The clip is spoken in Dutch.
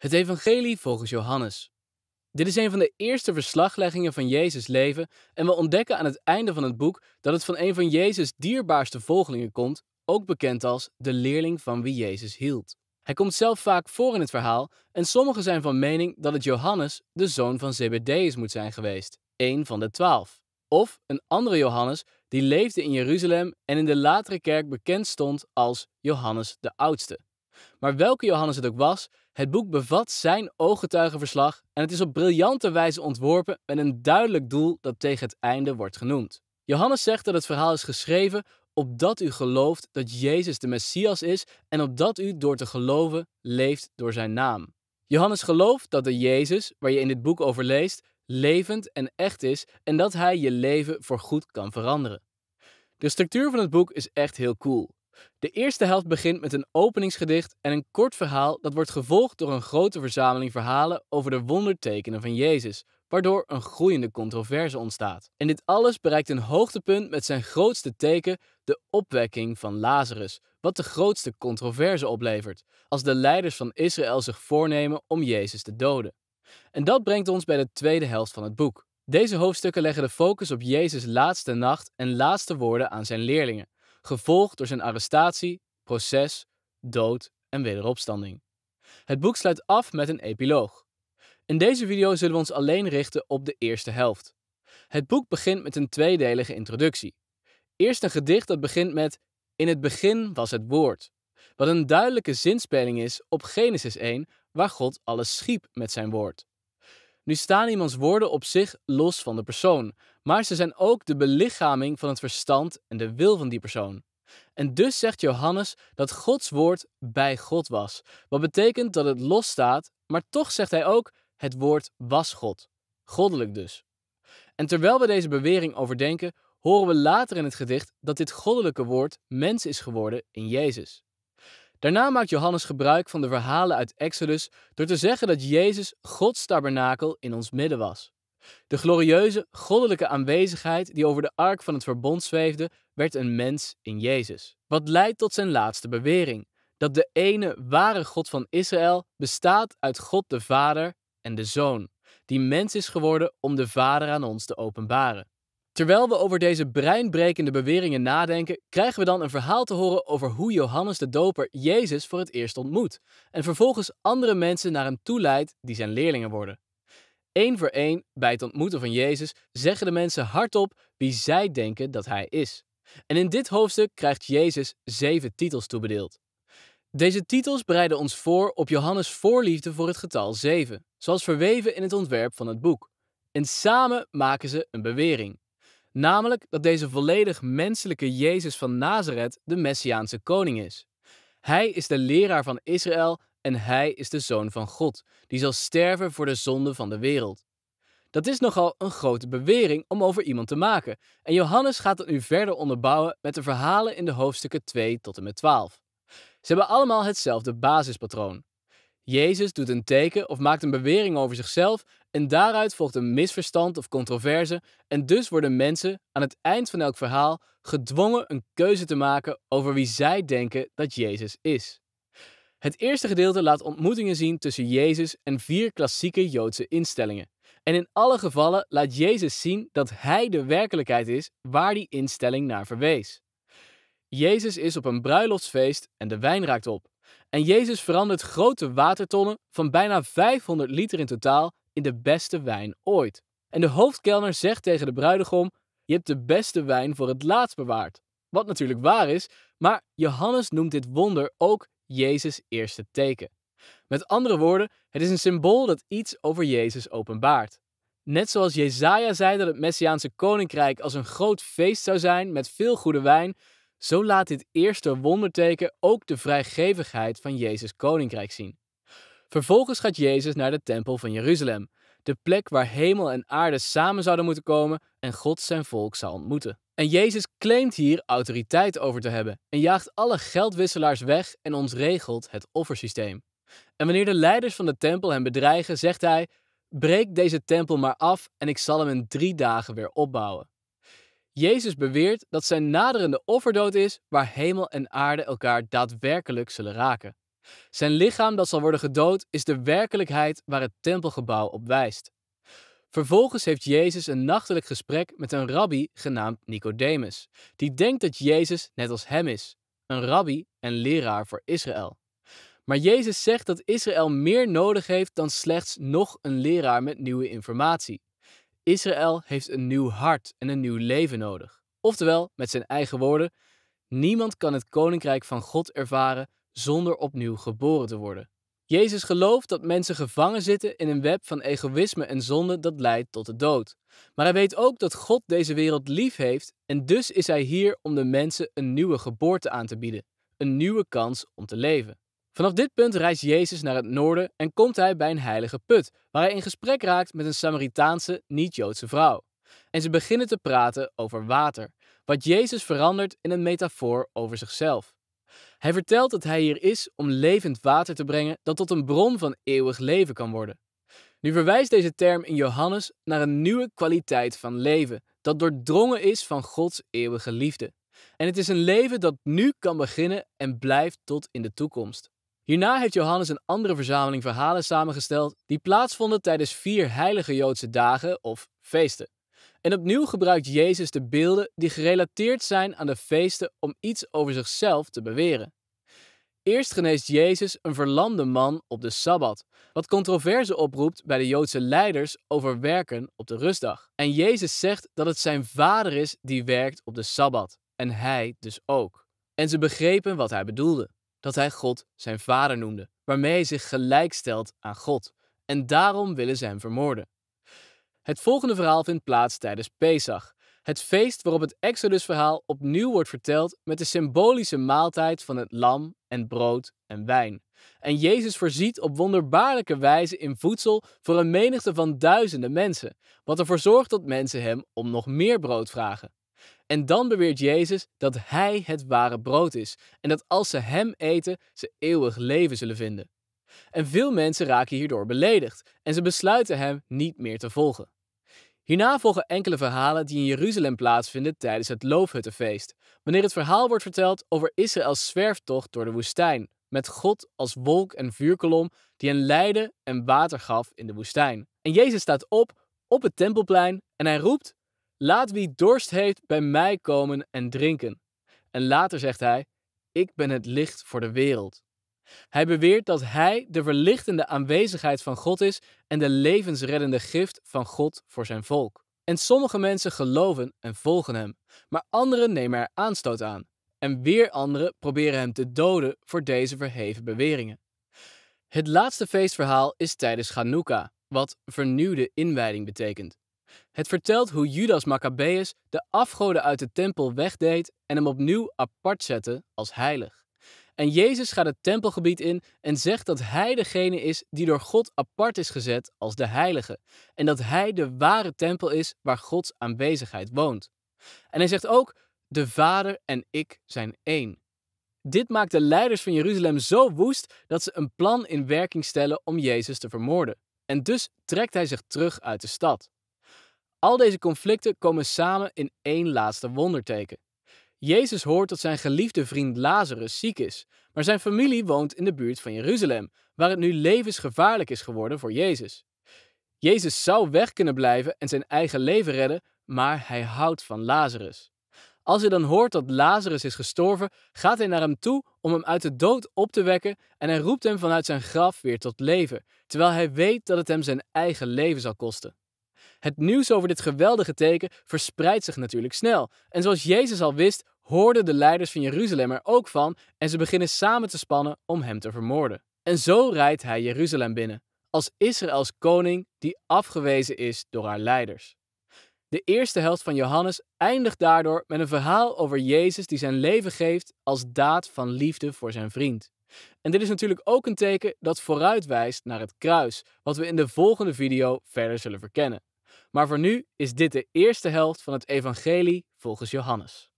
Het Evangelie volgens Johannes. Dit is een van de eerste verslagleggingen van Jezus' leven en we ontdekken aan het einde van het boek dat het van een van Jezus' dierbaarste volgelingen komt, ook bekend als de leerling van wie Jezus hield. Hij komt zelf vaak voor in het verhaal en sommigen zijn van mening dat het Johannes, de zoon van Zebedeus, moet zijn geweest, één van de twaalf. Of een andere Johannes die leefde in Jeruzalem en in de latere kerk bekend stond als Johannes de Oudste. Maar welke Johannes het ook was, het boek bevat zijn ooggetuigenverslag en het is op briljante wijze ontworpen met een duidelijk doel dat tegen het einde wordt genoemd. Johannes zegt dat het verhaal is geschreven opdat u gelooft dat Jezus de Messias is en opdat u door te geloven leeft door zijn naam. Johannes gelooft dat de Jezus, waar je in dit boek over leest, levend en echt is en dat hij je leven voor goed kan veranderen. De structuur van het boek is echt heel cool. De eerste helft begint met een openingsgedicht en een kort verhaal dat wordt gevolgd door een grote verzameling verhalen over de wondertekenen van Jezus, waardoor een groeiende controverse ontstaat. En dit alles bereikt een hoogtepunt met zijn grootste teken, de opwekking van Lazarus, wat de grootste controverse oplevert, als de leiders van Israël zich voornemen om Jezus te doden. En dat brengt ons bij de tweede helft van het boek. Deze hoofdstukken leggen de focus op Jezus' laatste nacht en laatste woorden aan zijn leerlingen, gevolgd door zijn arrestatie, proces, dood en wederopstanding. Het boek sluit af met een epiloog. In deze video zullen we ons alleen richten op de eerste helft. Het boek begint met een tweedelige introductie. Eerst een gedicht dat begint met In het begin was het woord, wat een duidelijke zinspeling is op Genesis 1, waar God alles schiep met zijn woord. Nu staan iemands woorden op zich los van de persoon, maar ze zijn ook de belichaming van het verstand en de wil van die persoon. En dus zegt Johannes dat Gods woord bij God was, wat betekent dat het los staat, maar toch zegt hij ook het woord was God, goddelijk dus. En terwijl we deze bewering overdenken, horen we later in het gedicht dat dit goddelijke woord mens is geworden in Jezus. Daarna maakt Johannes gebruik van de verhalen uit Exodus door te zeggen dat Jezus Gods tabernakel in ons midden was. De glorieuze goddelijke aanwezigheid die over de ark van het verbond zweefde, werd een mens in Jezus. Wat leidt tot zijn laatste bewering: dat de ene ware God van Israël bestaat uit God de Vader en de Zoon, die mens is geworden om de Vader aan ons te openbaren. Terwijl we over deze breinbrekende beweringen nadenken, krijgen we dan een verhaal te horen over hoe Johannes de Doper Jezus voor het eerst ontmoet en vervolgens andere mensen naar hem toe leidt die zijn leerlingen worden. Eén voor één, bij het ontmoeten van Jezus, zeggen de mensen hardop wie zij denken dat hij is. En in dit hoofdstuk krijgt Jezus zeven titels toebedeeld. Deze titels bereiden ons voor op Johannes' voorliefde voor het getal zeven, zoals verweven in het ontwerp van het boek. En samen maken ze een bewering. Namelijk dat deze volledig menselijke Jezus van Nazareth de Messiaanse koning is. Hij is de leraar van Israël en hij is de zoon van God, die zal sterven voor de zonde van de wereld. Dat is nogal een grote bewering om over iemand te maken, en Johannes gaat dat nu verder onderbouwen met de verhalen in de hoofdstukken 2 tot en met 12. Ze hebben allemaal hetzelfde basispatroon. Jezus doet een teken of maakt een bewering over zichzelf en daaruit volgt een misverstand of controverse en dus worden mensen aan het eind van elk verhaal gedwongen een keuze te maken over wie zij denken dat Jezus is. Het eerste gedeelte laat ontmoetingen zien tussen Jezus en vier klassieke Joodse instellingen. En in alle gevallen laat Jezus zien dat hij de werkelijkheid is waar die instelling naar verwees. Jezus is op een bruiloftsfeest en de wijn raakt op. En Jezus verandert grote watertonnen van bijna 500 liter in totaal in de beste wijn ooit. En de hoofdkelner zegt tegen de bruidegom: Je hebt de beste wijn voor het laatst bewaard. Wat natuurlijk waar is, maar Johannes noemt dit wonder ook Jezus' eerste teken. Met andere woorden, het is een symbool dat iets over Jezus openbaart. Net zoals Jezaja zei dat het Messiaanse koninkrijk als een groot feest zou zijn met veel goede wijn, zo laat dit eerste wonderteken ook de vrijgevigheid van Jezus' koninkrijk zien. Vervolgens gaat Jezus naar de tempel van Jeruzalem, de plek waar hemel en aarde samen zouden moeten komen en God zijn volk zou ontmoeten. En Jezus claimt hier autoriteit over te hebben en jaagt alle geldwisselaars weg en ontregelt het offersysteem. En wanneer de leiders van de tempel hem bedreigen, zegt hij: Breek deze tempel maar af en ik zal hem in drie dagen weer opbouwen. Jezus beweert dat zijn naderende offerdood is waar hemel en aarde elkaar daadwerkelijk zullen raken. Zijn lichaam dat zal worden gedood is de werkelijkheid waar het tempelgebouw op wijst. Vervolgens heeft Jezus een nachtelijk gesprek met een rabbi genaamd Nicodemus, die denkt dat Jezus net als hem is, een rabbi en leraar voor Israël. Maar Jezus zegt dat Israël meer nodig heeft dan slechts nog een leraar met nieuwe informatie. Israël heeft een nieuw hart en een nieuw leven nodig. Oftewel, met zijn eigen woorden, niemand kan het koninkrijk van God ervaren zonder opnieuw geboren te worden. Jezus gelooft dat mensen gevangen zitten in een web van egoïsme en zonde dat leidt tot de dood. Maar hij weet ook dat God deze wereld lief heeft en dus is hij hier om de mensen een nieuwe geboorte aan te bieden, een nieuwe kans om te leven. Vanaf dit punt reist Jezus naar het noorden en komt hij bij een heilige put, waar hij in gesprek raakt met een Samaritaanse, niet-Joodse vrouw. En ze beginnen te praten over water, wat Jezus verandert in een metafoor over zichzelf. Hij vertelt dat hij hier is om levend water te brengen dat tot een bron van eeuwig leven kan worden. Nu verwijst deze term in Johannes naar een nieuwe kwaliteit van leven, dat doordrongen is van Gods eeuwige liefde. En het is een leven dat nu kan beginnen en blijft tot in de toekomst. Hierna heeft Johannes een andere verzameling verhalen samengesteld die plaatsvonden tijdens vier heilige Joodse dagen of feesten. En opnieuw gebruikt Jezus de beelden die gerelateerd zijn aan de feesten om iets over zichzelf te beweren. Eerst geneest Jezus een verlamde man op de sabbat, wat controverse oproept bij de Joodse leiders over werken op de rustdag. En Jezus zegt dat het zijn vader is die werkt op de sabbat, en hij dus ook. En ze begrepen wat hij bedoelde dat hij God zijn vader noemde, waarmee hij zich gelijk stelt aan God. En daarom willen ze hem vermoorden. Het volgende verhaal vindt plaats tijdens Pesach, het feest waarop het Exodus-verhaal opnieuw wordt verteld met de symbolische maaltijd van het lam en brood en wijn. En Jezus voorziet op wonderbaarlijke wijze in voedsel voor een menigte van duizenden mensen, wat ervoor zorgt dat mensen hem om nog meer brood vragen. En dan beweert Jezus dat Hij het ware brood is en dat als ze Hem eten, ze eeuwig leven zullen vinden. En veel mensen raken hierdoor beledigd en ze besluiten Hem niet meer te volgen. Hierna volgen enkele verhalen die in Jeruzalem plaatsvinden tijdens het Loofhuttenfeest, wanneer het verhaal wordt verteld over Israëls zwerftocht door de woestijn, met God als wolk en vuurkolom die hen leidde en water gaf in de woestijn. En Jezus staat op op het tempelplein en hij roept Laat wie dorst heeft bij mij komen en drinken. En later zegt hij: Ik ben het licht voor de wereld. Hij beweert dat hij de verlichtende aanwezigheid van God is en de levensreddende gift van God voor zijn volk. En sommige mensen geloven en volgen hem, maar anderen nemen er aanstoot aan. En weer anderen proberen hem te doden voor deze verheven beweringen. Het laatste feestverhaal is tijdens Hanukkah, wat vernieuwde inwijding betekent. Het vertelt hoe Judas Maccabeus de afgoden uit de tempel wegdeed en hem opnieuw apart zette als heilig. En Jezus gaat het tempelgebied in en zegt dat hij degene is die door God apart is gezet als de heilige. En dat hij de ware tempel is waar Gods aanwezigheid woont. En hij zegt ook, de Vader en ik zijn één. Dit maakt de leiders van Jeruzalem zo woest dat ze een plan in werking stellen om Jezus te vermoorden. En dus trekt hij zich terug uit de stad. Al deze conflicten komen samen in één laatste wonderteken. Jezus hoort dat zijn geliefde vriend Lazarus ziek is, maar zijn familie woont in de buurt van Jeruzalem, waar het nu levensgevaarlijk is geworden voor Jezus. Jezus zou weg kunnen blijven en zijn eigen leven redden, maar hij houdt van Lazarus. Als hij dan hoort dat Lazarus is gestorven, gaat hij naar hem toe om hem uit de dood op te wekken en hij roept hem vanuit zijn graf weer tot leven, terwijl hij weet dat het hem zijn eigen leven zal kosten. Het nieuws over dit geweldige teken verspreidt zich natuurlijk snel. En zoals Jezus al wist, hoorden de leiders van Jeruzalem er ook van en ze beginnen samen te spannen om hem te vermoorden. En zo rijdt hij Jeruzalem binnen, als Israëls koning die afgewezen is door haar leiders. De eerste helft van Johannes eindigt daardoor met een verhaal over Jezus die zijn leven geeft als daad van liefde voor zijn vriend. En dit is natuurlijk ook een teken dat vooruitwijst naar het kruis, wat we in de volgende video verder zullen verkennen. Maar voor nu is dit de eerste helft van het Evangelie volgens Johannes.